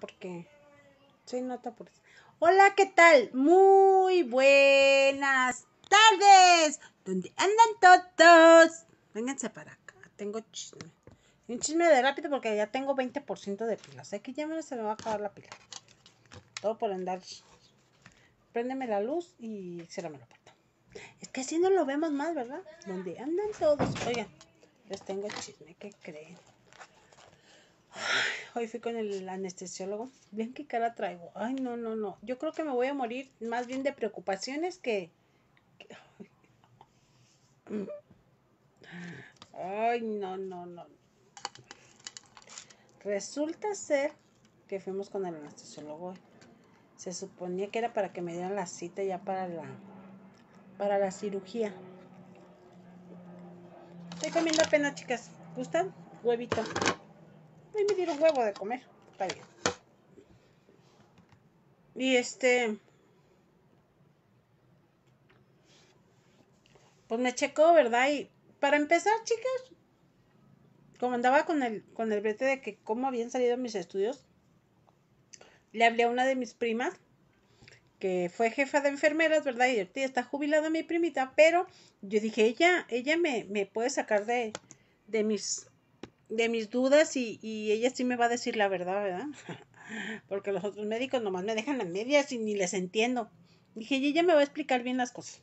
porque soy nota por Hola, ¿qué tal? Muy buenas tardes. ¿Dónde andan todos? Vénganse para acá. Tengo chisme. Un chisme de rápido porque ya tengo 20% de pila. O que ya menos se me va a acabar la pila. Todo por andar. Préndeme la luz y cierrame la puerta. Es que así no lo vemos más, ¿verdad? ¿Dónde andan todos? Oigan, les tengo chisme. ¿Qué creen? hoy fui con el anestesiólogo. Bien qué cara traigo. Ay, no, no, no. Yo creo que me voy a morir más bien de preocupaciones que... Ay, no, no, no. Resulta ser que fuimos con el anestesiólogo. Se suponía que era para que me dieran la cita ya para la para la cirugía. Estoy comiendo apenas, chicas. ¿Gustan? Huevito. Ahí me dieron huevo de comer. Está bien. Y este. Pues me checó, ¿verdad? Y para empezar, chicas, como andaba con el, con el brete de que cómo habían salido mis estudios, le hablé a una de mis primas, que fue jefa de enfermeras, ¿verdad? Y ahorita está jubilada mi primita, pero yo dije, ella, ella me, me puede sacar de, de mis de mis dudas y, y, ella sí me va a decir la verdad, ¿verdad? Porque los otros médicos nomás me dejan a medias y ni les entiendo. Dije, y ella me va a explicar bien las cosas.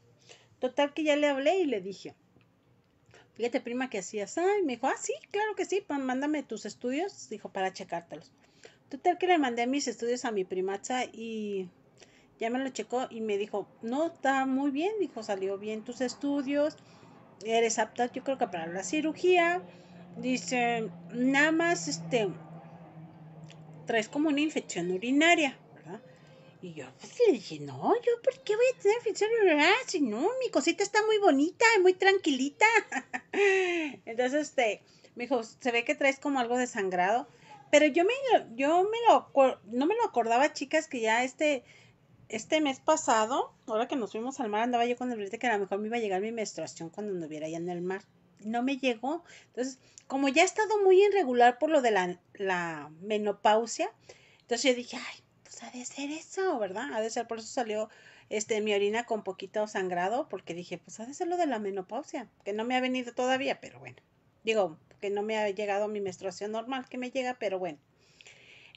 Total que ya le hablé y le dije, fíjate prima que hacías, ay, me dijo, ah, sí, claro que sí, pues mándame tus estudios, dijo, para checártelos. Total que le mandé mis estudios a mi primaza y ya me lo checó y me dijo, no, está muy bien, dijo, salió bien tus estudios, eres apta yo creo que para la cirugía Dice, nada más este, traes como una infección urinaria, ¿verdad? Y yo pues, le dije, no, yo, ¿por qué voy a tener infección urinaria? Si no, mi cosita está muy bonita, muy tranquilita. Entonces, este, me dijo, se ve que traes como algo desangrado Pero yo me, yo me lo, no me lo acordaba, chicas, que ya este, este mes pasado, ahora que nos fuimos al mar, andaba yo con el de que a lo mejor me iba a llegar mi menstruación cuando anduviera allá en el mar no me llegó. Entonces, como ya he estado muy irregular por lo de la, la menopausia, entonces yo dije, ay, pues ha de ser eso, ¿verdad? Ha de ser, por eso salió este, mi orina con poquito sangrado, porque dije, pues ha de ser lo de la menopausia, que no me ha venido todavía, pero bueno. Digo, que no me ha llegado mi menstruación normal, que me llega, pero bueno.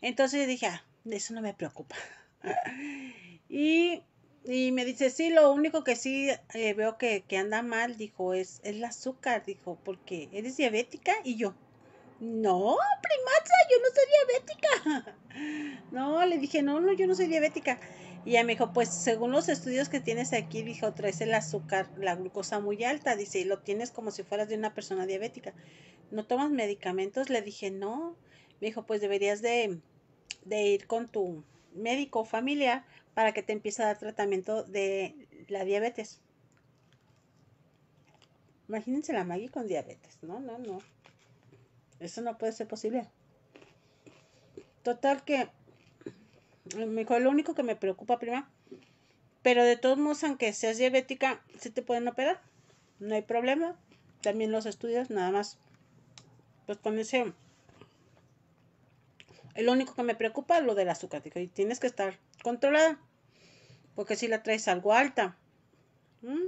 Entonces dije, ah, eso no me preocupa. y y me dice, sí, lo único que sí eh, veo que, anda mal, dijo, es, es el azúcar, dijo, porque eres diabética. Y yo, no, primaza, yo no soy diabética. no, le dije, no, no, yo no soy diabética. Y ella me dijo, pues según los estudios que tienes aquí, dijo, traes el azúcar, la glucosa muy alta, dice, y lo tienes como si fueras de una persona diabética. ¿No tomas medicamentos? Le dije, no. Me dijo, pues deberías de, de ir con tu médico familiar para que te empiece a dar tratamiento de la diabetes. Imagínense la Maggie con diabetes. No, no, no. Eso no puede ser posible. Total que eh, me dijo, lo único que me preocupa, prima, pero de todos modos, aunque seas diabética, sí te pueden operar. No hay problema. También los estudios, nada más. Pues con ese... El único que me preocupa es lo del azúcar. y tienes que estar controlada. Porque si la traes algo alta. ¿Mm?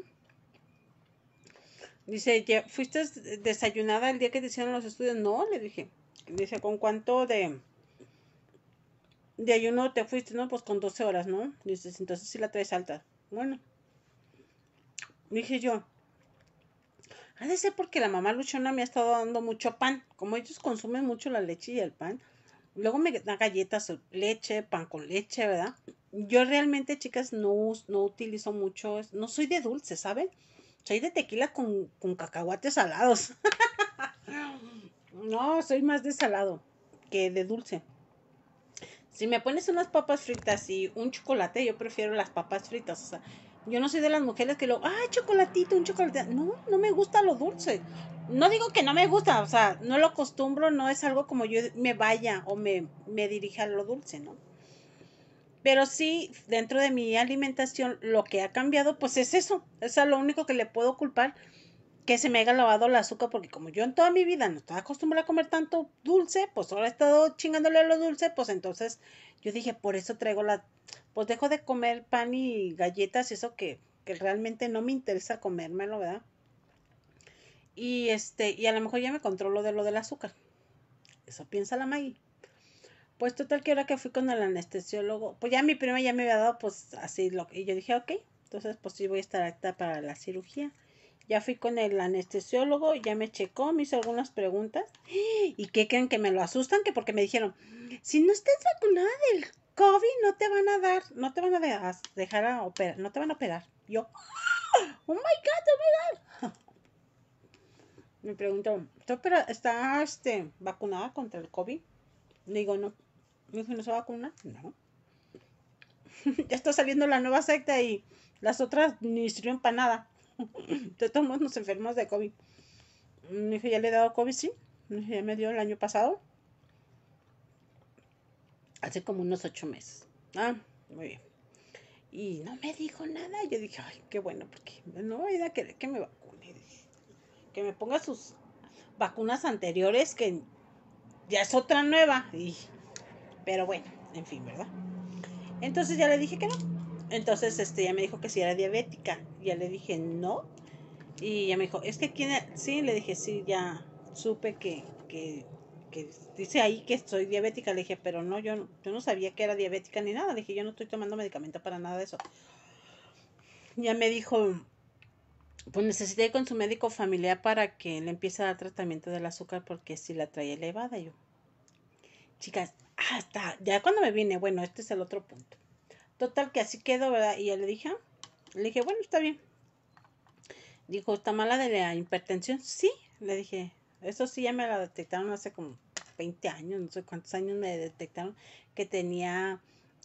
Dice, fuiste desayunada el día que te hicieron los estudios? No, le dije. Dice, ¿con cuánto de, de ayuno te fuiste? No, pues con 12 horas, ¿no? Dice, entonces si la traes alta. Bueno. Dije yo, ha de ser porque la mamá luchona me ha estado dando mucho pan. Como ellos consumen mucho la leche y el pan, Luego me da galletas, leche, pan con leche, ¿verdad? Yo realmente, chicas, no, no utilizo mucho, no soy de dulce, ¿saben? Soy de tequila con, con cacahuates salados. no, soy más de salado que de dulce. Si me pones unas papas fritas y un chocolate, yo prefiero las papas fritas. O sea, yo no soy de las mujeres que lo, ah, chocolatito, un chocolate No, no me gusta lo dulce. No digo que no me gusta, o sea, no lo acostumbro, no es algo como yo me vaya o me, dirija a lo dulce, ¿no? Pero sí, dentro de mi alimentación, lo que ha cambiado, pues es eso. Esa es lo único que le puedo culpar, que se me haya lavado el azúcar, porque como yo en toda mi vida no estaba acostumbrada a comer tanto dulce, pues ahora he estado chingándole a lo dulce, pues entonces yo dije, por eso traigo la pues dejo de comer pan y galletas, eso que, realmente no me interesa comérmelo, ¿verdad? Y este, y a lo mejor ya me controlo de lo del azúcar. Eso piensa la Maggie. Pues total que ahora que fui con el anestesiólogo, pues ya mi prima ya me había dado pues así lo y yo dije, ok, entonces pues sí voy a estar acta para la cirugía. Ya fui con el anestesiólogo, ya me checó, me hizo algunas preguntas. ¿Y qué creen que me lo asustan? Que porque me dijeron, si no estás vacunada del COVID no te van a dar, no te van a dejar a operar, no te van a operar. Yo, ah, oh my God, voy Me pregunto, ¿estás este, vacunada contra el COVID? Le digo, no. Me dijo, ¿no se vacuna? No. ya está saliendo la nueva secta y las otras ni sirven para nada. de todos nos enfermos de COVID. Me hijo ¿ya le he dado COVID? Sí. Me dije, ya me dio el año pasado hace como unos ocho meses. Ah, muy bien. Y no me dijo nada. Yo dije, ay, qué bueno, porque no voy a querer que me vacune. Que me ponga sus vacunas anteriores, que ya es otra nueva. Y, pero bueno, en fin, ¿verdad? Entonces ya le dije que no. Entonces este, ya me dijo que si era diabética. Ya le dije no. Y ya me dijo, es que quién, sí, le dije, sí, ya supe que, que dice ahí que soy diabética. Le dije, pero no, yo, yo no sabía que era diabética ni nada. Le dije, yo no estoy tomando medicamento para nada de eso. Ya me dijo, pues necesité ir con su médico familiar para que le empiece a dar tratamiento del azúcar porque si la traía elevada yo. Chicas, hasta ya cuando me vine, bueno, este es el otro punto. Total que así quedó, ¿verdad? Y ya le dije, ah, le dije, bueno, está bien. Dijo, ¿está mala de la hipertensión? Sí, le dije, eso sí ya me la detectaron hace como 20 años, no sé cuántos años me detectaron que tenía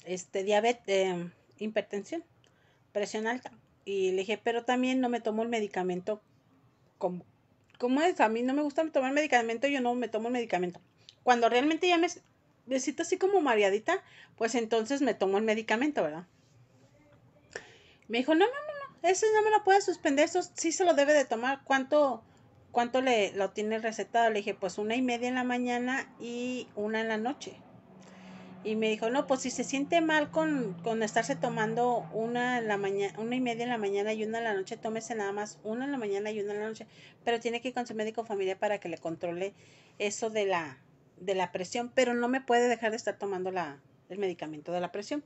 este diabetes, eh, hipertensión, presión alta. Y le dije, pero también no me tomo el medicamento como, es, a mí no me gusta tomar medicamento, yo no me tomo el medicamento. Cuando realmente ya me, necesito siento así como mareadita, pues entonces me tomo el medicamento, ¿verdad? Me dijo, no, no, no, no, ese no me lo puede suspender, eso sí se lo debe de tomar. ¿Cuánto, ¿cuánto le, lo tiene recetado? Le dije, pues una y media en la mañana y una en la noche. Y me dijo, no, pues si se siente mal con, con estarse tomando una, en la mañana, una y media en la mañana y una en la noche, tómese nada más una en la mañana y una en la noche. Pero tiene que ir con su médico familia para que le controle eso de la, de la presión. Pero no me puede dejar de estar tomando la, el medicamento de la presión.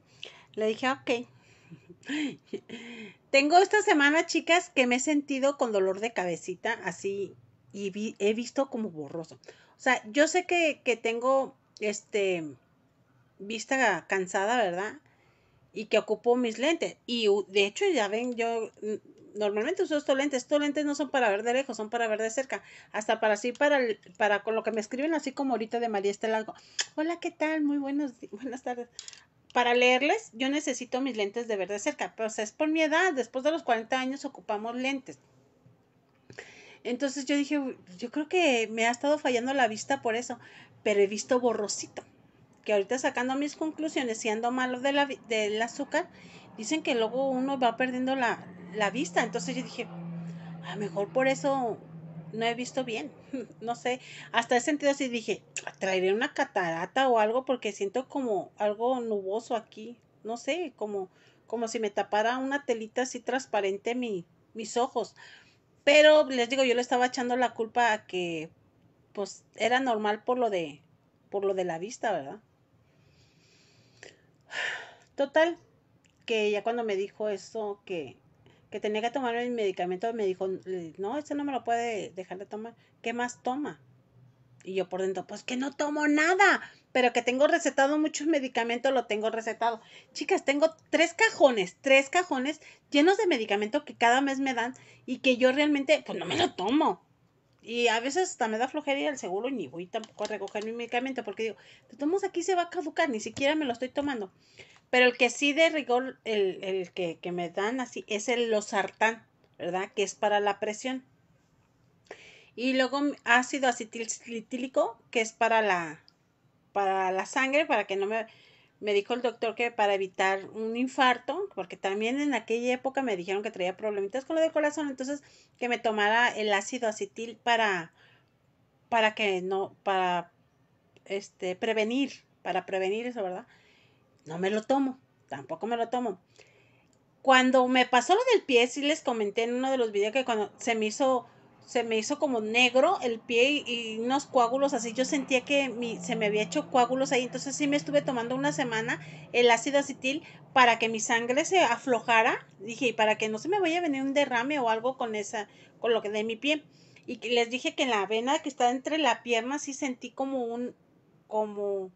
Le dije, ah, ok, Tengo esta semana, chicas, que me he sentido con dolor de cabecita, así, y he visto como borroso. O sea, yo sé que, que tengo, este, vista cansada, ¿verdad? Y que ocupo mis lentes. Y de hecho, ya ven, yo mm, normalmente uso estos lentes. Estos lentes no son para ver de lejos, son para ver de cerca. Hasta para así, para, para con lo que me escriben, así como ahorita de María Estela. Hola, ¿qué tal? Muy buenos, buenas tardes para leerles, yo necesito mis lentes de ver cerca, pero o sea, es por mi edad, después de los 40 años ocupamos lentes. Entonces yo dije, yo creo que me ha estado fallando la vista por eso, pero he visto borrosito, que ahorita sacando mis conclusiones y ando malo de del azúcar, dicen que luego uno va perdiendo la, la vista, entonces yo dije, a ah, lo mejor por eso no he visto bien, no sé, hasta he sentido así, dije, traeré una catarata o algo porque siento como algo nuboso aquí, no sé, como, como si me tapara una telita así transparente mi, mis ojos. Pero les digo, yo le estaba echando la culpa a que pues era normal por lo de por lo de la vista, ¿verdad? Total, que ya cuando me dijo eso que que tenía que tomar el medicamento, me dijo, eh, no, este no me lo puede dejar de tomar. ¿Qué más toma? Y yo por dentro, pues que no tomo nada, pero que tengo recetado muchos medicamentos, lo tengo recetado. Chicas, tengo tres cajones, tres cajones llenos de medicamento que cada mes me dan y que yo realmente, pues no me lo tomo. Y a veces hasta me da flojería el seguro y ni voy tampoco a recoger mi medicamento porque digo, te tomos aquí se va a caducar, ni siquiera me lo estoy tomando. Pero el que sí de rigor, el, que, me dan así, es el losartán, ¿verdad? Que es para la presión. Y luego ácido acetilcitílico, que es para la, para la sangre, para que no me me dijo el doctor que para evitar un infarto, porque también en aquella época me dijeron que traía problemitas con lo de corazón, entonces que me tomara el ácido acetil para para que no para este prevenir, para prevenir eso, ¿verdad? No me lo tomo, tampoco me lo tomo. Cuando me pasó lo del pie, sí les comenté en uno de los videos que cuando se me hizo se me hizo como negro el pie y, unos coágulos así. Yo sentía que mi, se me había hecho coágulos ahí. Entonces sí me estuve tomando una semana el ácido acetil para que mi sangre se aflojara. Dije, y para que no se me vaya a venir un derrame o algo con esa, con lo que de mi pie. Y les dije que en la vena que está entre la pierna sí sentí como un, como,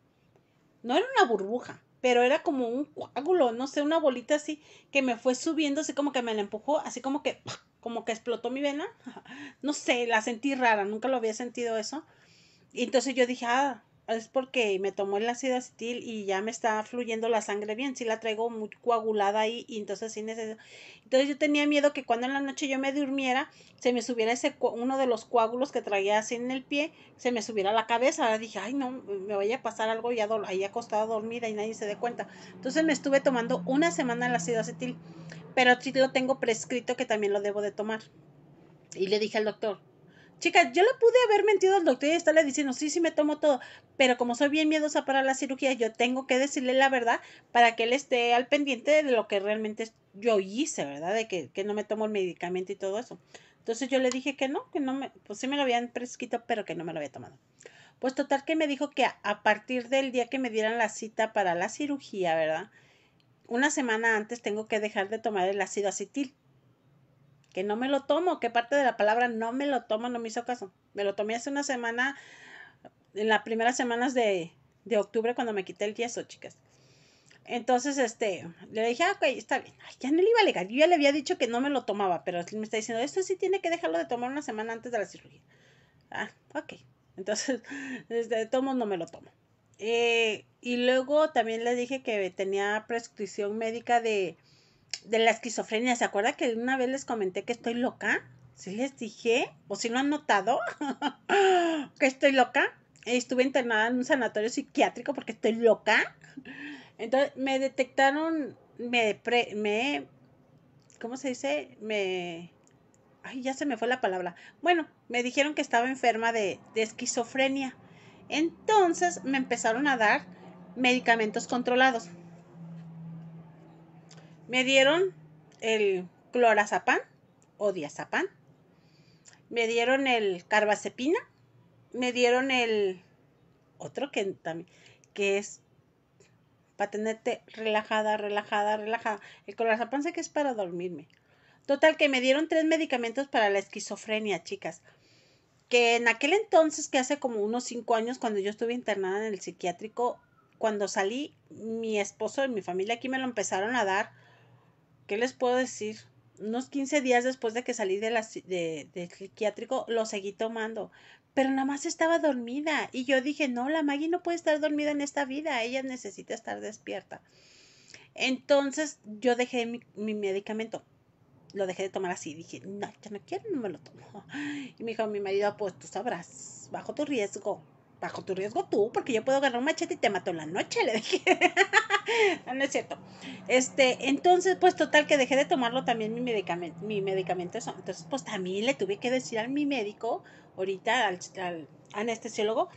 no era una burbuja, pero era como un coágulo, no sé, una bolita así que me fue subiendo, así como que me la empujó, así como que como que explotó mi vena. No sé, la sentí rara, nunca lo había sentido eso. Y entonces yo dije, ah, es porque me tomó el ácido acetil y ya me está fluyendo la sangre bien, si la traigo muy coagulada ahí y entonces sin necesito. Entonces yo tenía miedo que cuando en la noche yo me durmiera se me subiera ese uno de los coágulos que traía así en el pie, se me subiera la cabeza. Ahora dije, ay no, me vaya a pasar algo ya ahí acostada dormida y nadie se dé cuenta. Entonces me estuve tomando una semana el ácido acetil pero sí lo tengo prescrito que también lo debo de tomar. Y le dije al doctor, chica, yo lo pude haber mentido al doctor y estarle diciendo, sí, sí, me tomo todo, pero como soy bien miedosa para la cirugía, yo tengo que decirle la verdad para que él esté al pendiente de lo que realmente yo hice, ¿verdad? De que, no me tomo el medicamento y todo eso. Entonces yo le dije que no, que no me, pues sí me lo habían prescrito, pero que no me lo había tomado. Pues total que me dijo que a partir del día que me dieran la cita para la cirugía, ¿verdad? una semana antes tengo que dejar de tomar el ácido acetil. Que no me lo tomo, ¿Qué parte de la palabra no me lo tomo no me hizo caso. Me lo tomé hace una semana, en las primeras semanas de, de octubre cuando me quité el yeso, chicas. Entonces, este, le dije, ah, ok, está bien. Ay, ya no le iba a alegar. Yo ya le había dicho que no me lo tomaba, pero me está diciendo, esto sí tiene que dejarlo de tomar una semana antes de la cirugía. Ah, ok. Entonces, desde este, tomo no me lo tomo. Eh, y luego también les dije que tenía prescripción médica de, de la esquizofrenia. ¿Se acuerda que una vez les comenté que estoy loca? si les dije? ¿O si no han notado? que estoy loca. Estuve internada en un sanatorio psiquiátrico porque estoy loca. Entonces me detectaron, me, pre, me, ¿cómo se dice? Me, ay, ya se me fue la palabra. Bueno, me dijeron que estaba enferma de, de esquizofrenia. Entonces me empezaron a dar medicamentos controlados. Me dieron el clorazapán o diazapán. Me dieron el carbacepina Me dieron el otro que también que es para tenerte relajada, relajada, relajada. El clorazapán sé que es para dormirme. Total que me dieron tres medicamentos para la esquizofrenia, chicas que en aquel entonces, que hace como unos cinco años, cuando yo estuve internada en el psiquiátrico, cuando salí, mi esposo y mi familia aquí me lo empezaron a dar. ¿Qué les puedo decir? Unos 15 días después de que salí del de, psiquiátrico, lo seguí tomando. Pero nada más estaba dormida. Y yo dije, no, la Maggie no puede estar dormida en esta vida. Ella necesita estar despierta. Entonces yo dejé mi, mi medicamento lo dejé de tomar así. Dije, no, ya no quiero, no me lo tomo. Y me dijo mi marido, pues tú sabrás, bajo tu riesgo. Bajo tu riesgo tú, porque yo puedo ganar un machete y te mato en la noche, le dije. no es cierto. Este, entonces, pues total que dejé de tomarlo también mi medicamento, mi medicamento Entonces, pues también le tuve que decir a mi médico, ahorita al, anestesiólogo,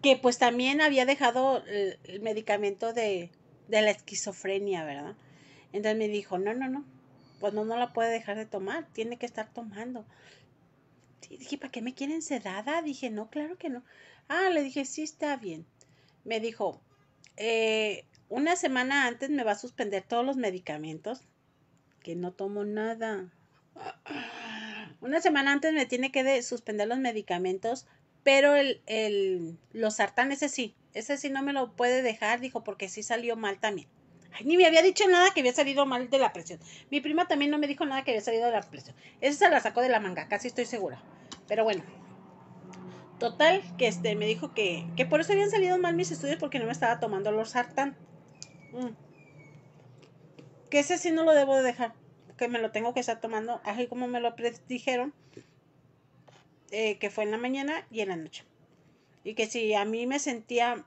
que pues también había dejado el, el medicamento de, de la esquizofrenia, ¿verdad? Entonces me dijo, no, no, no, pues no, no la puede dejar de tomar, tiene que estar tomando. dije, ¿para qué me quieren sedada? Dije, no, claro que no. Ah, le dije, sí, está bien. Me dijo, eh, una semana antes me va a suspender todos los medicamentos, que no tomo nada. Una semana antes me tiene que suspender los medicamentos, pero el, el, los sartán, ese sí, ese sí no me lo puede dejar, dijo, porque sí salió mal también ni me había dicho nada que había salido mal de la presión. Mi prima también no me dijo nada que había salido de la presión. Esa se la sacó de la manga, casi estoy segura. Pero bueno. Total, que este me dijo que, que por eso habían salido mal mis estudios porque no me estaba tomando los sartán. Mm. Que ese sí no lo debo de dejar. Que me lo tengo que estar tomando, así como me lo dijeron. Eh, que fue en la mañana y en la noche. Y que si a mí me sentía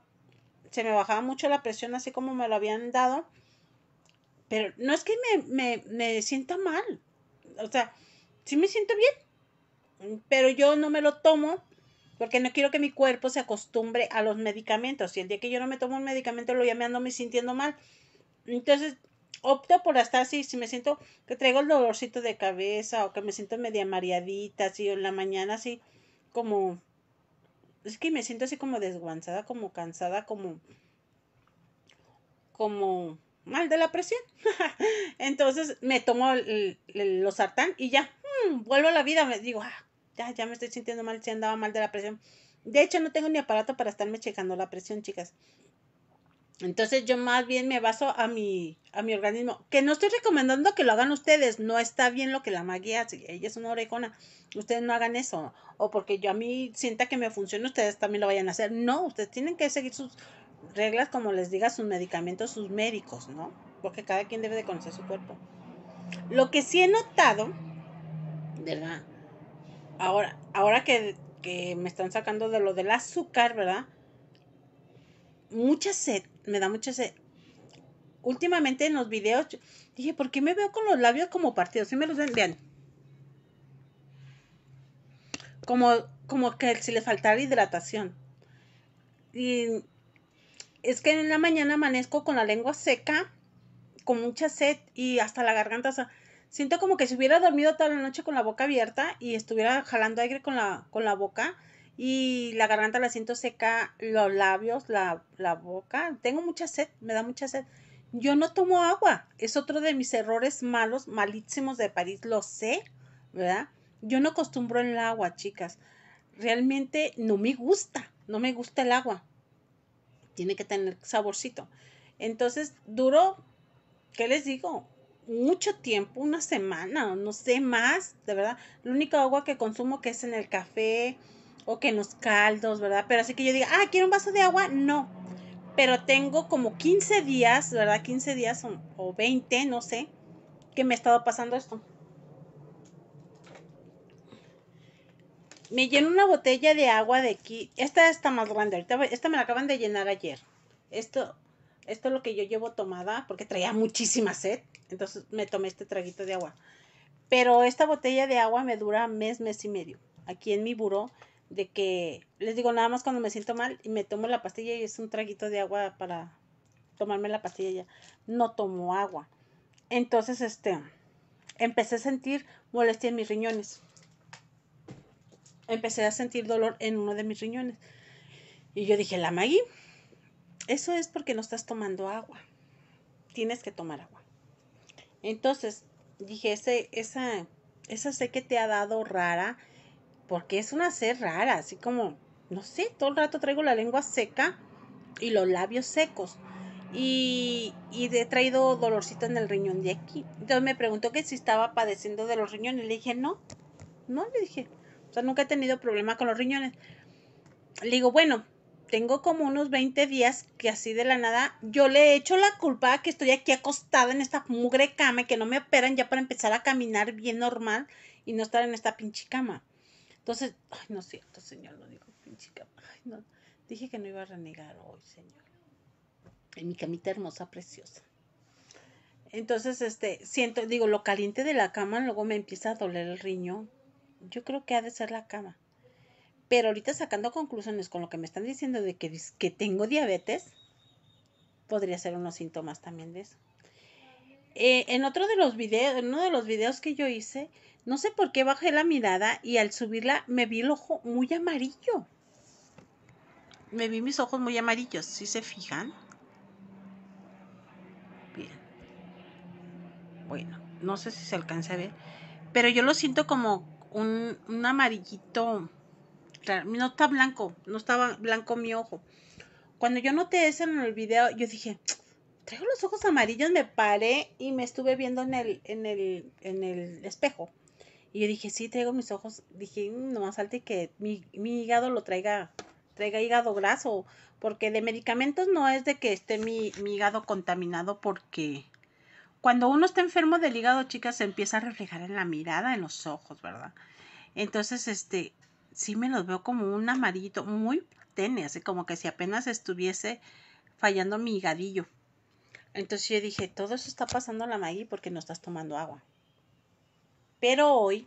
se me bajaba mucho la presión así como me lo habían dado. Pero no es que me, me, sienta mal. O sea, sí me siento bien. Pero yo no me lo tomo porque no quiero que mi cuerpo se acostumbre a los medicamentos. Y el día que yo no me tomo un medicamento, lo ya me ando me sintiendo mal. Entonces, opto por estar así. Si me siento que traigo el dolorcito de cabeza o que me siento media mareadita, así, o en la mañana, así, como es que me siento así como desguanzada, como cansada, como, como mal de la presión. Entonces me tomo el, los sartán y ya, mm, vuelvo a la vida, me digo, ah, ya, ya me estoy sintiendo mal, si andaba mal de la presión. De hecho, no tengo ni aparato para estarme checando la presión, chicas. Entonces yo más bien me baso a mi, a mi organismo, que no estoy recomendando que lo hagan ustedes, no está bien lo que la magia ella es una orejona, ustedes no hagan eso, o porque yo a mí sienta que me funciona, ustedes también lo vayan a hacer, no, ustedes tienen que seguir sus reglas, como les diga, sus medicamentos, sus médicos, ¿no? Porque cada quien debe de conocer su cuerpo. Lo que sí he notado, ¿verdad? Ahora, ahora que, que me están sacando de lo del azúcar, ¿verdad? Mucha sed me da mucha sed. Últimamente en los videos dije, ¿por qué me veo con los labios como partidos? Si me los ven, Como, como que si le faltara hidratación. Y es que en la mañana amanezco con la lengua seca, con mucha sed y hasta la garganta. siento como que si hubiera dormido toda la noche con la boca abierta y estuviera jalando aire con la, con la boca y la garganta la siento seca, los labios, la, boca. Tengo mucha sed, me da mucha sed. Yo no tomo agua, es otro de mis errores malos, malísimos de París, lo sé, ¿verdad? Yo no acostumbro el agua, chicas. Realmente no me gusta, no me gusta el agua. Tiene que tener saborcito. Entonces, duró, ¿qué les digo? mucho tiempo, una semana, no sé más, de verdad. La única agua que consumo que es en el café, o que en caldos, ¿verdad? Pero así que yo diga, ah, quiero un vaso de agua, no. Pero tengo como 15 días, ¿verdad? 15 días o, 20, no sé, que me ha estado pasando esto. Me lleno una botella de agua de aquí. Esta está más grande. esta me la acaban de llenar ayer. Esto, esto es lo que yo llevo tomada porque traía muchísima sed. Entonces me tomé este traguito de agua. Pero esta botella de agua me dura mes, mes y medio. Aquí en mi buró de que les digo nada más cuando me siento mal y me tomo la pastilla y es un traguito de agua para tomarme la pastilla No tomo agua. Entonces, este, empecé a sentir molestia en mis riñones. Empecé a sentir dolor en uno de mis riñones. Y yo dije, la Maggie, eso es porque no estás tomando agua. Tienes que tomar agua. Entonces, dije, ese, esa, esa sé que te ha dado rara porque es una sed rara, así como, no sé, todo el rato traigo la lengua seca y los labios secos. Y, y he traído dolorcito en el riñón de aquí. Entonces me preguntó que si estaba padeciendo de los riñones. Le dije, no, no, le dije. O sea, nunca he tenido problema con los riñones. Le digo, bueno, tengo como unos 20 días que así de la nada yo le he hecho la culpa que estoy aquí acostada en esta mugre cama y que no me operan ya para empezar a caminar bien normal y no estar en esta pinche cama. Entonces, ay, no es cierto, Señor, lo digo pinche Ay, no. Dije que no iba a renegar hoy, Señor. En mi camita hermosa, preciosa. Entonces, este, siento, digo, lo caliente de la cama, luego me empieza a doler el riñón. Yo creo que ha de ser la cama. Pero ahorita sacando conclusiones con lo que me están diciendo de que, que tengo diabetes, podría ser unos síntomas también de eso. Eh, en otro de los videos, en uno de los videos que yo hice, no sé por qué bajé la mirada y al subirla me vi el ojo muy amarillo. Me vi mis ojos muy amarillos, si se fijan. Bien. Bueno, no sé si se alcanza a ver, pero yo lo siento como un, un amarillito, no está blanco, no estaba blanco mi ojo. Cuando yo noté eso en el video, yo dije, traigo los ojos amarillos, me paré y me estuve viendo en el, en el, en el espejo. Y yo dije, sí, traigo mis ojos. Dije, mm, no más salte que mi, hígado lo traiga, traiga hígado graso. Porque de medicamentos no es de que esté mi, hígado contaminado porque cuando uno está enfermo del hígado, chicas, se empieza a reflejar en la mirada, en los ojos, ¿verdad? Entonces, este, sí me los veo como un amarillito muy tenue, así como que si apenas estuviese fallando mi higadillo. Entonces yo dije, todo eso está pasando la Maggie porque no estás tomando agua. Pero hoy,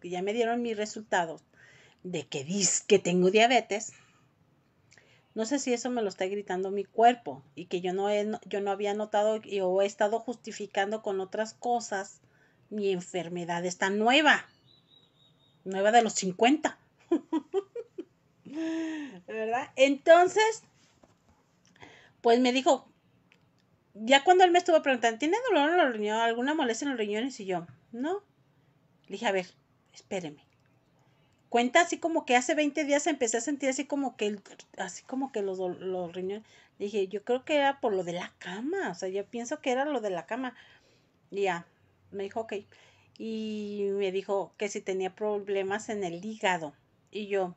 que ya me dieron mis resultados de que dice que tengo diabetes, no sé si eso me lo está gritando mi cuerpo y que yo no, yo no había notado o he estado justificando con otras cosas mi enfermedad está nueva. Nueva de los 50. ¿Verdad? Entonces, pues me dijo, ya cuando él me estuvo preguntando, ¿tiene dolor en los riñones? ¿Alguna molestia en los riñones? Y yo, no. Le dije, a ver, espéreme. Cuenta así como que hace 20 días empecé a sentir así como que, el, así como que los, los riñones. Le dije, yo creo que era por lo de la cama. O sea, yo pienso que era lo de la cama. ya, me dijo, ok. Y me dijo que si tenía problemas en el hígado. Y yo,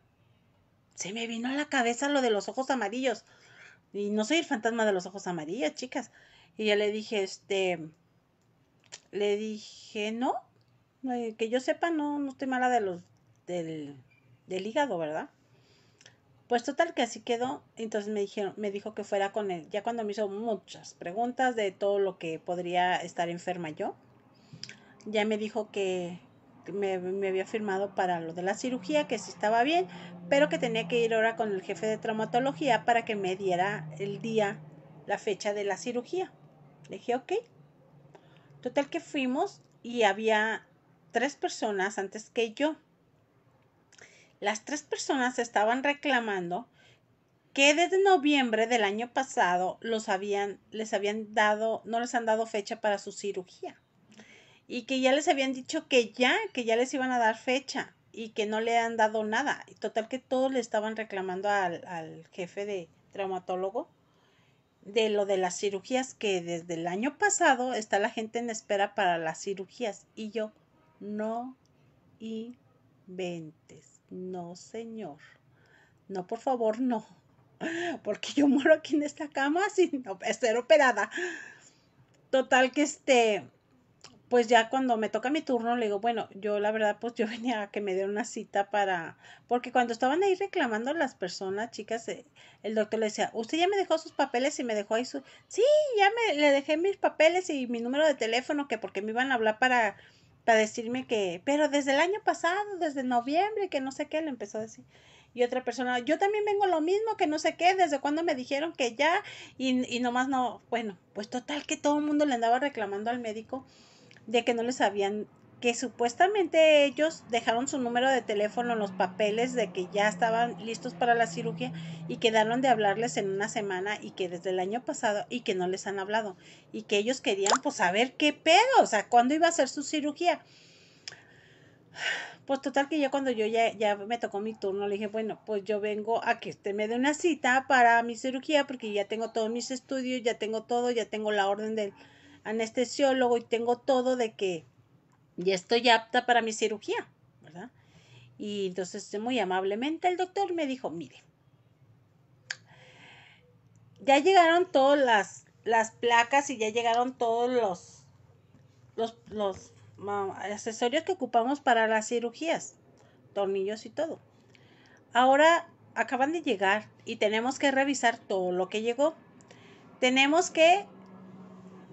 se me vino a la cabeza lo de los ojos amarillos. Y no soy el fantasma de los ojos amarillos, chicas. Y ya le dije, este, le dije, no, eh, que yo sepa, no, no estoy mala de los, del, del hígado, ¿verdad? Pues total que así quedó. Entonces me dijeron, me dijo que fuera con él. Ya cuando me hizo muchas preguntas de todo lo que podría estar enferma yo, ya me dijo que me, había firmado para lo de la cirugía, que sí estaba bien, pero que tenía que ir ahora con el jefe de traumatología para que me diera el día, la fecha de la cirugía. Le dije, ok. Total que fuimos y había tres personas antes que yo. Las tres personas estaban reclamando que desde noviembre del año pasado los habían, les habían dado, no les han dado fecha para su cirugía y que ya les habían dicho que ya, que ya les iban a dar fecha y que no le han dado nada. total que todos le estaban reclamando al, al jefe de traumatólogo de lo de las cirugías, que desde el año pasado está la gente en espera para las cirugías. Y yo, no inventes, no señor, no por favor, no, porque yo muero aquí en esta cama sin ser operada. Total que este, pues ya cuando me toca mi turno le digo, bueno, yo la verdad pues yo venía a que me diera una cita para, porque cuando estaban ahí reclamando las personas, chicas, eh, el doctor le decía, usted ya me dejó sus papeles y me dejó ahí su, sí, ya me le dejé mis papeles y mi número de teléfono, que porque me iban a hablar para, para decirme que, pero desde el año pasado, desde noviembre, que no sé qué, le empezó a decir. Y otra persona, yo también vengo lo mismo, que no sé qué, desde cuando me dijeron que ya, y, y nomás no, bueno, pues total que todo el mundo le andaba reclamando al médico de que no les habían que supuestamente ellos dejaron su número de teléfono los papeles de que ya estaban listos para la cirugía y quedaron de hablarles en una semana y que desde el año pasado y que no les han hablado y que ellos querían pues saber qué pedo, o sea, cuándo iba a ser su cirugía. Pues total que yo cuando yo ya, ya me tocó mi turno le dije, bueno, pues yo vengo a que usted me dé una cita para mi cirugía porque ya tengo todos mis estudios, ya tengo todo, ya tengo la orden del anestesiólogo y tengo todo de que ya estoy apta para mi cirugía, ¿verdad? Y entonces muy amablemente el doctor me dijo, mire, ya llegaron todas las, las placas y ya llegaron todos los, los accesorios que ocupamos para las cirugías, tornillos y todo. Ahora acaban de llegar y tenemos que revisar todo lo que llegó. Tenemos que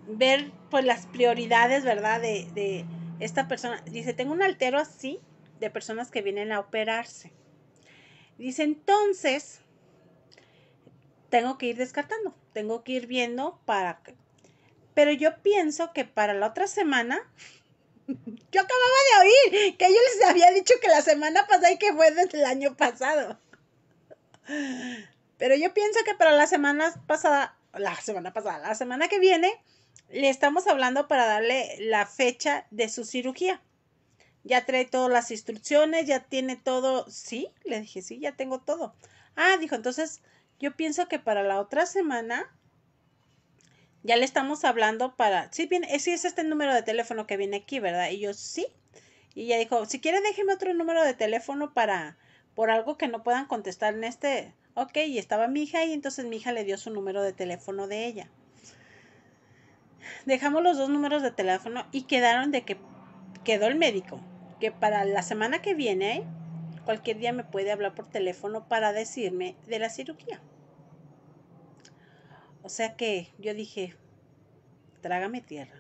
ver pues las prioridades, ¿verdad? De, de esta persona. Dice, tengo un altero así de personas que vienen a operarse. Dice, entonces, tengo que ir descartando, tengo que ir viendo para... Pero yo pienso que para la otra semana, yo acababa de oír que yo les había dicho que la semana pasada y que fue desde el año pasado. Pero yo pienso que para la semana pasada, la semana pasada, la semana que viene, le estamos hablando para darle la fecha de su cirugía. Ya trae todas las instrucciones, ya tiene todo. Sí, le dije, sí, ya tengo todo. Ah, dijo, entonces yo pienso que para la otra semana ya le estamos hablando para... Sí, bien, sí, es este número de teléfono que viene aquí, ¿verdad? Y yo sí. Y ella dijo, si quiere déjeme otro número de teléfono para... por algo que no puedan contestar en este... Ok, y estaba mi hija y entonces mi hija le dio su número de teléfono de ella. Dejamos los dos números de teléfono y quedaron de que quedó el médico, que para la semana que viene, cualquier día me puede hablar por teléfono para decirme de la cirugía. O sea que yo dije, trágame tierra.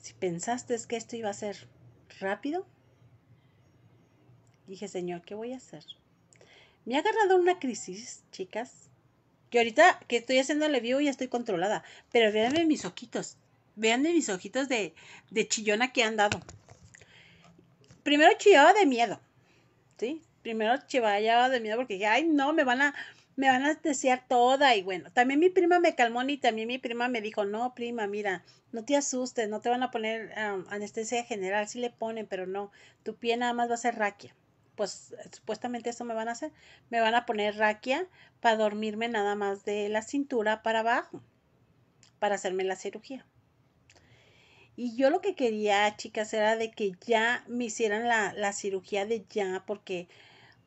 Si pensaste que esto iba a ser rápido, dije, Señor, ¿qué voy a hacer? Me ha agarrado una crisis, chicas, y ahorita que estoy haciendo el ya estoy controlada. Pero véanme mis ojitos. Véanme mis ojitos de, chillona que han dado. Primero chillaba de miedo. ¿Sí? Primero chillaba de miedo porque dije, ay, no, me van a me van a desear toda y bueno, también mi prima me calmó y también mi prima me dijo, no, prima, mira, no te asustes, no te van a poner um, anestesia general, sí le ponen, pero no, tu pie nada más va a ser raquia pues eh, supuestamente eso me van a hacer, me van a poner raquia para dormirme nada más de la cintura para abajo, para hacerme la cirugía. Y yo lo que quería, chicas, era de que ya me hicieran la, la cirugía de ya, porque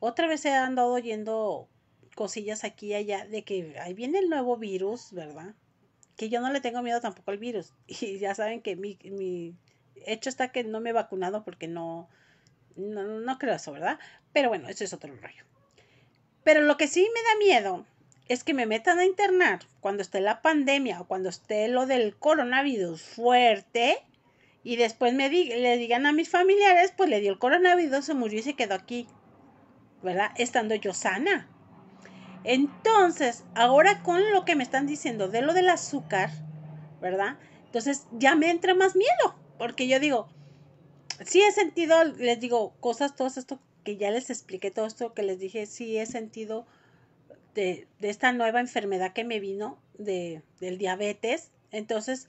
otra vez he andado oyendo cosillas aquí y allá de que ahí viene el nuevo virus, ¿verdad? Que yo no le tengo miedo tampoco al virus. Y ya saben que mi, mi hecho está que no me he vacunado porque no, no, no creo eso, ¿verdad? Pero bueno, eso es otro rollo. Pero lo que sí me da miedo es que me metan a internar cuando esté la pandemia o cuando esté lo del coronavirus fuerte y después me le digan a mis familiares, pues le dio el coronavirus, se murió y se quedó aquí, ¿verdad? Estando yo sana. Entonces, ahora con lo que me están diciendo de lo del azúcar, ¿verdad? Entonces ya me entra más miedo, porque yo digo, sí he sentido, les digo, cosas, todo esto que ya les expliqué, todo esto que les dije, sí he sentido de, esta nueva enfermedad que me vino, de, del diabetes. Entonces,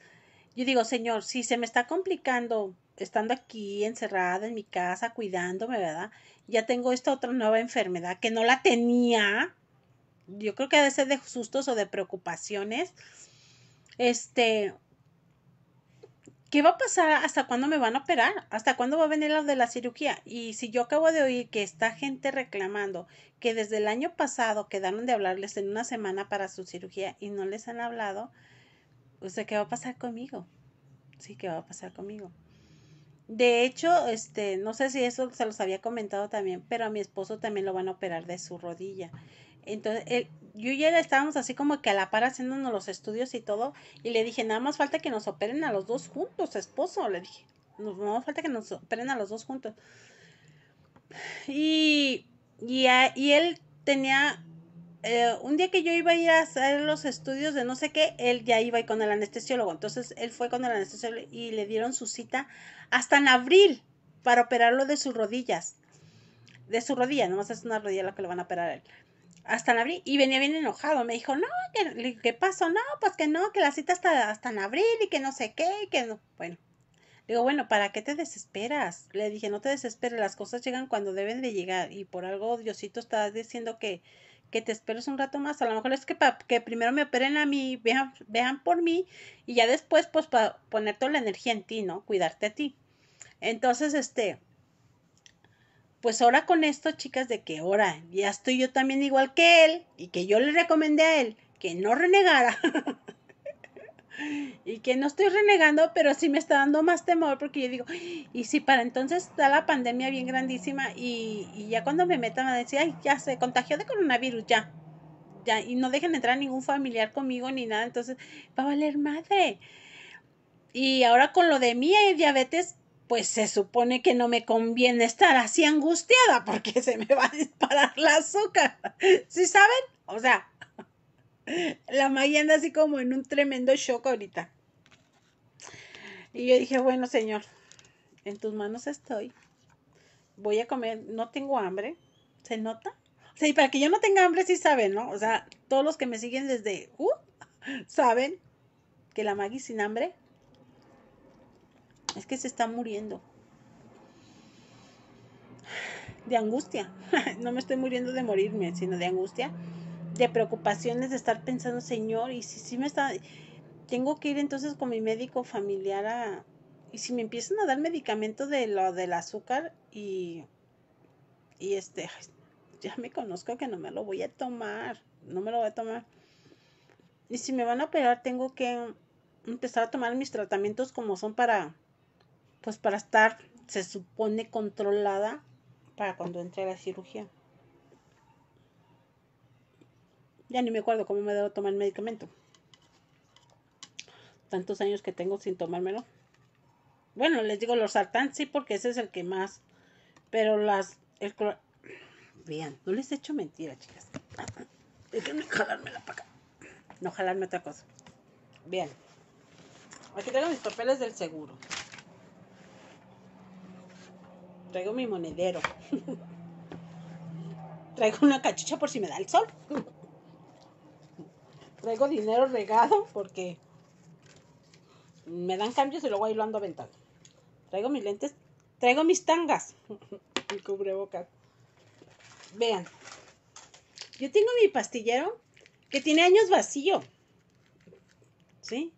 yo digo, Señor, si se me está complicando estando aquí encerrada en mi casa, cuidándome, ¿verdad? Ya tengo esta otra nueva enfermedad que no la tenía. Yo creo que a ser de sustos o de preocupaciones. Este, ¿qué va a pasar? ¿Hasta cuándo me van a operar? ¿Hasta cuándo va a venir lo de la cirugía? Y si yo acabo de oír que está gente reclamando que desde el año pasado quedaron de hablarles en una semana para su cirugía y no les han hablado, o pues, ¿qué va a pasar conmigo? Sí, ¿qué va a pasar conmigo? De hecho, este, no sé si eso se los había comentado también, pero a mi esposo también lo van a operar de su rodilla. Entonces, él, yo y él estábamos así como que a la par haciéndonos los estudios y todo. Y le dije, nada más falta que nos operen a los dos juntos, esposo. Le dije, no, más falta que nos operen a los dos juntos. Y, y, y él tenía, eh, un día que yo iba a ir a hacer los estudios de no sé qué, él ya iba con el anestesiólogo. Entonces él fue con el anestesiólogo y le dieron su cita hasta en abril para operarlo de sus rodillas. De su rodilla, más es una rodilla la que le van a operar a él hasta en abril. Y venía bien enojado. Me dijo, no, que, ¿qué pasó? No, pues que no, que la cita está hasta en abril y que no sé qué, y que no. Bueno. Digo, bueno, ¿para qué te desesperas? Le dije, no te desesperes, las cosas llegan cuando deben de llegar. Y por algo Diosito está diciendo que, que te esperes un rato más. A lo mejor es que, que primero me operen a mí, vean, vean por mí y ya después, pues, para poner toda la energía en ti, ¿no? Cuidarte a ti. Entonces, este, pues ahora con esto, chicas, de que ahora ya estoy yo también igual que él y que yo le recomendé a él que no renegara. y que no estoy renegando, pero sí me está dando más temor porque yo digo, y si para entonces está la pandemia bien grandísima y, ya cuando me metan a decir, ay, ya se contagió de coronavirus, ya. Ya, y no dejen entrar ningún familiar conmigo ni nada, entonces va a valer madre. Y ahora con lo de mi diabetes, pues se supone que no me conviene estar así angustiada porque se me va a disparar la azúcar. ¿Sí saben? O sea, la Maya anda así como en un tremendo shock ahorita. Y yo dije, bueno, señor, en tus manos estoy. Voy a comer, no tengo hambre. ¿Se nota? O sea, y para que yo no tenga hambre, sí saben, ¿no? O sea, todos los que me siguen desde, uh, saben que la Maggie sin hambre es que se está muriendo de angustia. no me estoy muriendo de morirme, sino de angustia, de preocupaciones, de estar pensando, Señor, y si, si me está... Tengo que ir entonces con mi médico familiar a... Y si me empiezan a dar medicamento de lo del azúcar y... Y este, ya me conozco que no me lo voy a tomar, no me lo voy a tomar. Y si me van a operar, tengo que empezar a tomar mis tratamientos como son para pues para estar, se supone, controlada para cuando entre a la cirugía. Ya ni me acuerdo cómo me debo tomar el medicamento. Tantos años que tengo sin tomármelo. Bueno, les digo los sartán sí, porque ese es el que más. Pero las. El, vean, no les he hecho mentira, chicas. Déjenme jalármela la acá. No jalarme otra cosa. Bien. Aquí tengo mis papeles del seguro. Traigo mi monedero. Traigo una cachucha por si me da el sol. Traigo dinero regado porque me dan cambios y luego ahí lo ando aventando. Traigo mis lentes, traigo mis tangas y cubrebocas. Vean, yo tengo mi pastillero que tiene años vacío. ¿Sí?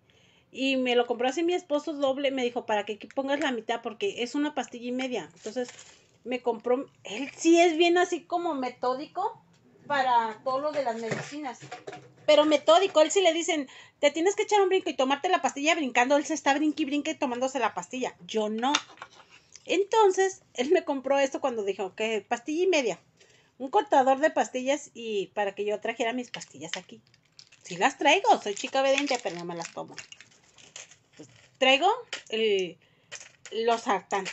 y me lo compró así mi esposo doble, me dijo, para que pongas la mitad porque es una pastilla y media. Entonces me compró, él sí es bien así como metódico para todo lo de las medicinas. Pero metódico, él sí le dicen, te tienes que echar un brinco y tomarte la pastilla brincando, él se está brinque y brinque tomándose la pastilla. Yo no. Entonces, él me compró esto cuando dijo que pastilla y media, un cortador de pastillas y para que yo trajera mis pastillas aquí. Si sí las traigo, soy chica obediente, pero no me las tomo traigo los sartan.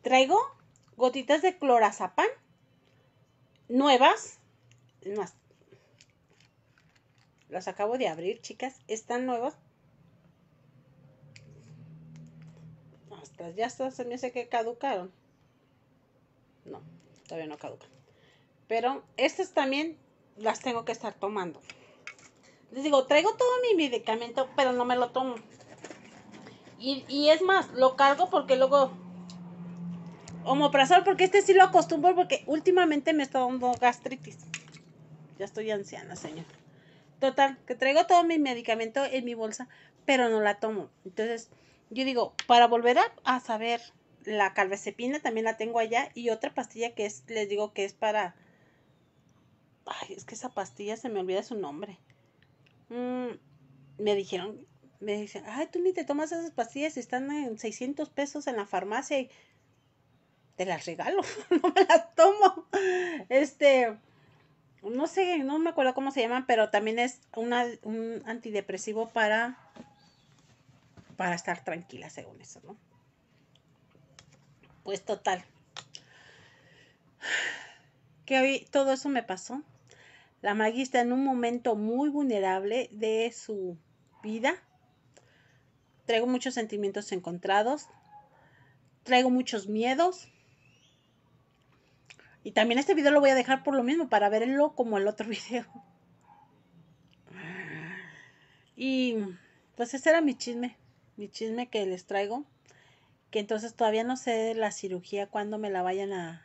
Traigo gotitas de clorazapán nuevas. las acabo de abrir, chicas. Están nuevas. ya se me hace que caducaron. No, todavía no caducan. Pero estas también las tengo que estar tomando. Les digo, traigo todo mi medicamento, pero no me lo tomo. Y, es más, lo cargo porque luego omoprazol, porque este sí lo acostumbro porque últimamente me está dando gastritis. Ya estoy anciana, señor. Total, que traigo todo mi medicamento en mi bolsa, pero no la tomo. Entonces, yo digo, para volver a, saber, la calvecepina, también la tengo allá y otra pastilla que es, les digo que es para Ay, es que esa pastilla se me olvida su nombre. Mm, me dijeron, me dicen, ay, tú ni te tomas esas pastillas, están en 600 pesos en la farmacia y te las regalo, no me las tomo. Este, no sé, no me acuerdo cómo se llaman, pero también es un antidepresivo para, para estar tranquila, según eso, ¿no? Pues total. Que hoy todo eso me pasó. La Maggie está en un momento muy vulnerable de su vida. Traigo muchos sentimientos encontrados. Traigo muchos miedos. Y también este video lo voy a dejar por lo mismo, para verlo como el otro video. Y pues ese era mi chisme, mi chisme que les traigo. Que entonces todavía no sé la cirugía, cuándo me la vayan a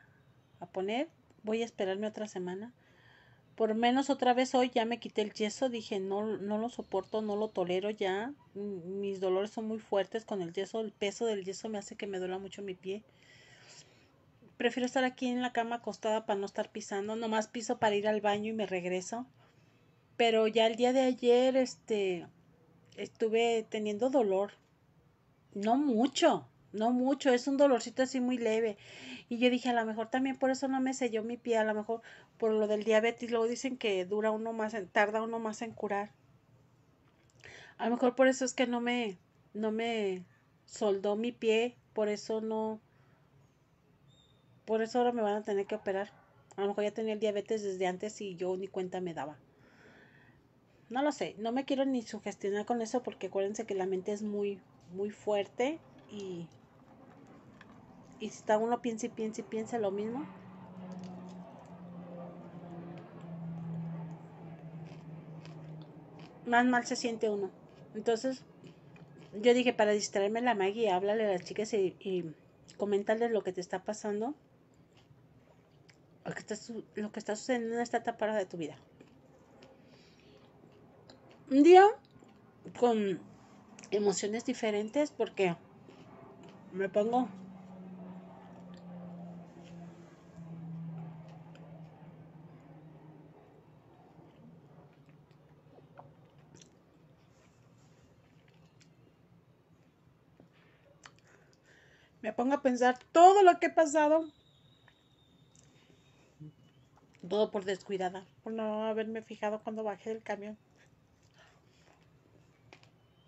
poner. Voy a esperarme otra semana por menos otra vez hoy ya me quité el yeso, dije, no, no lo soporto, no lo tolero ya, mm, mis dolores son muy fuertes con el yeso, el peso del yeso me hace que me duela mucho mi pie. Prefiero estar aquí en la cama acostada para no estar pisando, nomás piso para ir al baño y me regreso. Pero ya el día de ayer, este, estuve teniendo dolor, no mucho, no mucho, es un dolorcito así muy leve. Y yo dije, a lo mejor también por eso no me selló mi pie, a lo mejor por lo del diabetes, luego dicen que dura uno más, tarda uno más en curar. A lo mejor por eso es que no me, no me soldó mi pie, por eso no, por eso ahora me van a tener que operar. A lo mejor ya tenía el diabetes desde antes y yo ni cuenta me daba. No lo sé, no me quiero ni sugestionar con eso porque acuérdense que la mente es muy, muy fuerte y y si está uno piensa y piensa y piensa lo mismo, más mal se siente uno. Entonces, yo dije, para distraerme la Maggie, háblale a las chicas y, y lo que te está pasando, lo que está, lo que está sucediendo en esta etapa de tu vida. Un día con emociones diferentes porque me pongo me pongo a pensar todo lo que he pasado, todo por descuidada, por no haberme fijado cuando bajé del camión.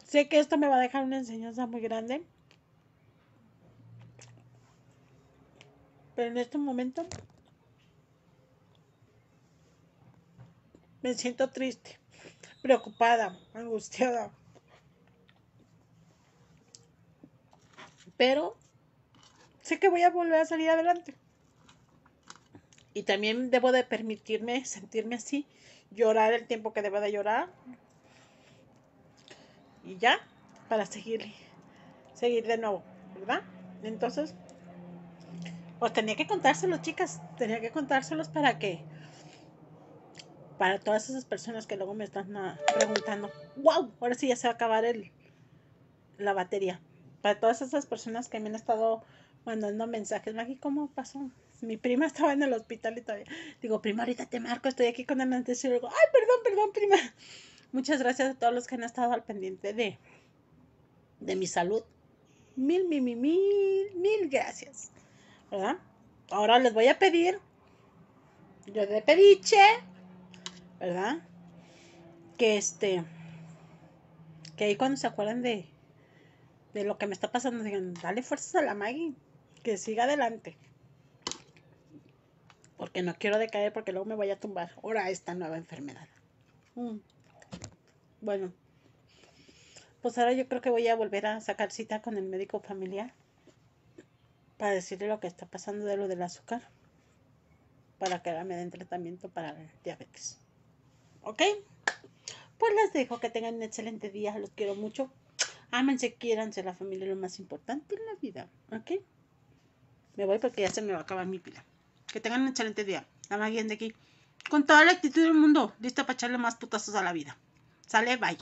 Sé que esto me va a dejar una enseñanza muy grande. Pero en este momento me siento triste, preocupada, angustiada. Pero sé que voy a volver a salir adelante. Y también debo de permitirme sentirme así, llorar el tiempo que debo de llorar. Y ya, para seguir, seguir de nuevo, ¿verdad? Entonces, pues tenía que contárselos, chicas, tenía que contárselos para que, para todas esas personas que luego me están ah, preguntando, wow, ahora sí ya se va a acabar el, la batería. Para todas esas personas que me han estado no, mensajes. Maggie, ¿cómo pasó? Mi prima estaba en el hospital y todavía. Digo, prima, ahorita te marco, estoy aquí con el anestesiólogo. Ay, perdón, perdón, prima. Muchas gracias a todos los que han estado al pendiente de, de mi salud. Mil, mil, mil, mil, mil gracias. ¿Verdad? Ahora les voy a pedir. Yo de pediche, ¿verdad? Que este. Que ahí cuando se acuerden de, de lo que me está pasando, digan, dale fuerzas a la Maggie que siga adelante. Porque no quiero decaer porque luego me voy a tumbar. Ahora esta nueva enfermedad. Mm. Bueno, pues ahora yo creo que voy a volver a sacar cita con el médico familiar para decirle lo que está pasando de lo del azúcar. Para que ahora me den tratamiento para el diabetes. ¿Ok? Pues les dejo que tengan un excelente día. Los quiero mucho. Ámense, quiéranse. La familia es lo más importante en la vida. ¿Ok? Me voy porque ya se me va a acabar mi pila. Que tengan un excelente día. La más de aquí. Con toda la actitud del mundo, lista para echarle más putazos a la vida. Sale, bye.